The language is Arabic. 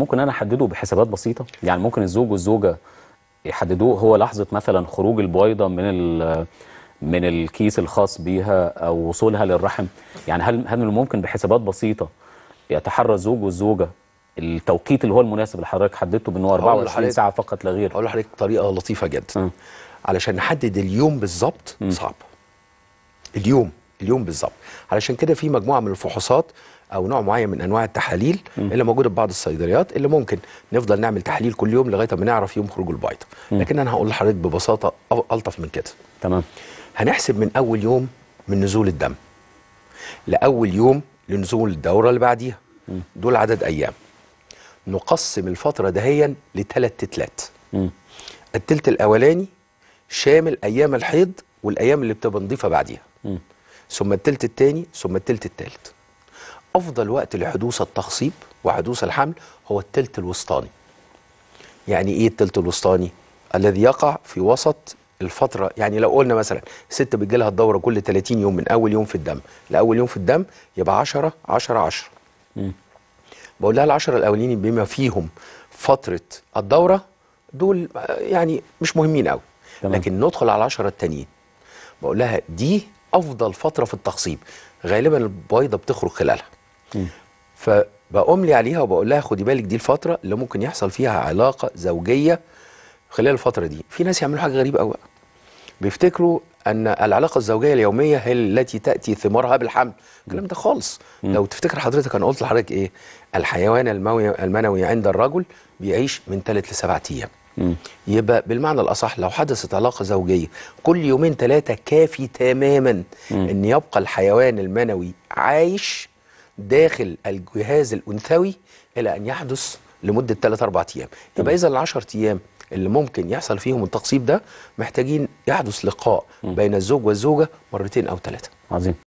ممكن انا احدده بحسابات بسيطه يعني ممكن الزوج والزوجه يحددوه هو لحظه مثلا خروج البويضه من من الكيس الخاص بيها او وصولها للرحم يعني هل هل من الممكن بحسابات بسيطه يتحرى الزوج والزوجه التوقيت اللي هو المناسب اللي حضرتك حددته بان هو 24 ساعه فقط لا غير اقول لحضرتك طريقه لطيفه جدا م. علشان نحدد اليوم بالظبط صعب اليوم اليوم بالظبط علشان كده في مجموعه من الفحوصات او نوع معين من انواع التحاليل م. اللي موجوده في بعض الصيدليات اللي ممكن نفضل نعمل تحليل كل يوم لغايه ما نعرف يوم خروج البيض لكن انا هقول لحضرتك ببساطه الطف من كده تمام هنحسب من اول يوم من نزول الدم لاول يوم لنزول الدوره اللي بعديها دول عدد ايام نقسم الفتره دهيا لثلاث تتلات التلت الاولاني شامل ايام الحيض والايام اللي بتبقى نضيفه بعديها ثم التلت الثاني ثم التلت الثالث أفضل وقت لحدوث التخصيب وحدوث الحمل هو التلت الوسطاني يعني إيه التلت الوسطاني؟ الذي يقع في وسط الفترة يعني لو قلنا مثلا ست لها الدورة كل 30 يوم من أول يوم في الدم لأول يوم في الدم يبقى 10 10 10 بقول لها العشرة الأولين بما فيهم فترة الدورة دول يعني مش مهمين قوي تمام. لكن ندخل على العشرة التانيين بقول لها دي أفضل فترة في التخصيب غالبا البيضة بتخرج خلالها فبقوم لي عليها وبقول لها خدي بالك دي الفتره اللي ممكن يحصل فيها علاقه زوجيه خلال الفتره دي في ناس يعملوا حاجه غريبه قوي بيفتكروا ان العلاقه الزوجيه اليوميه هي التي تاتي ثمارها بالحمل الكلام ده خالص لو تفتكر حضرتك انا قلت لحضرتك ايه الحيوان الموي المنوي عند الرجل بيعيش من ثلاث لسبعة ايام يبقى بالمعنى الاصح لو حدثت علاقه زوجيه كل يومين ثلاثه كافي تماما ان يبقى الحيوان المنوي عايش داخل الجهاز الانثوي الى ان يحدث لمده 3 4 ايام يبقى اذا ال 10 ايام اللي ممكن يحصل فيهم التقصيب ده محتاجين يحدث لقاء بين الزوج والزوجه مرتين او ثلاثه عظيم